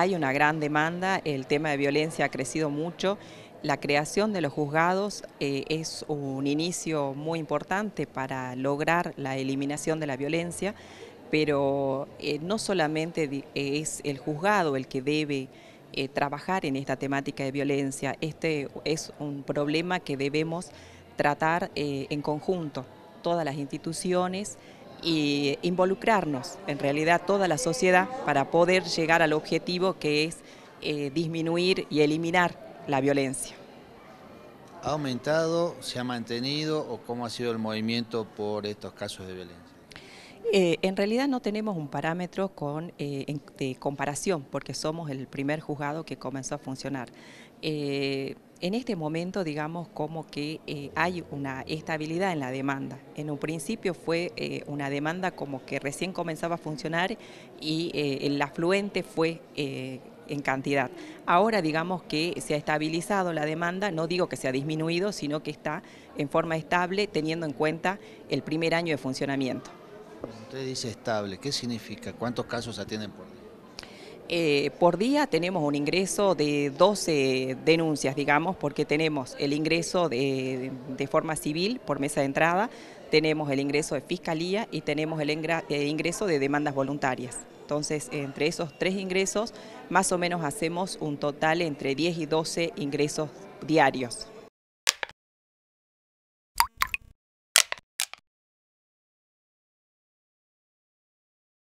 hay una gran demanda, el tema de violencia ha crecido mucho. La creación de los juzgados eh, es un inicio muy importante para lograr la eliminación de la violencia, pero eh, no solamente es el juzgado el que debe eh, trabajar en esta temática de violencia, este es un problema que debemos tratar en conjunto, todas las instituciones, y involucrarnos, en realidad toda la sociedad, para poder llegar al objetivo que es eh, disminuir y eliminar la violencia. ¿Ha aumentado, se ha mantenido o cómo ha sido el movimiento por estos casos de violencia? Eh, en realidad no tenemos un parámetro eh, de comparación porque somos el primer juzgado que comenzó a funcionar. Eh, en este momento, digamos, como que hay una estabilidad en la demanda. En un principio fue una demanda como que recién comenzaba a funcionar y el afluente fue en cantidad. Ahora digamos que se ha estabilizado la demanda, no digo que se ha disminuido, sino que está en forma estable teniendo en cuenta el primer año de funcionamiento dice estable, ¿qué significa? ¿Cuántos casos atienden por día? Eh, por día tenemos un ingreso de 12 denuncias, digamos, porque tenemos el ingreso de, forma civil por mesa de entrada, tenemos el ingreso de fiscalía y tenemos el eh, ingreso de demandas voluntarias. Entonces, entre esos tres ingresos, más o menos hacemos un total entre 10 y 12 ingresos diarios.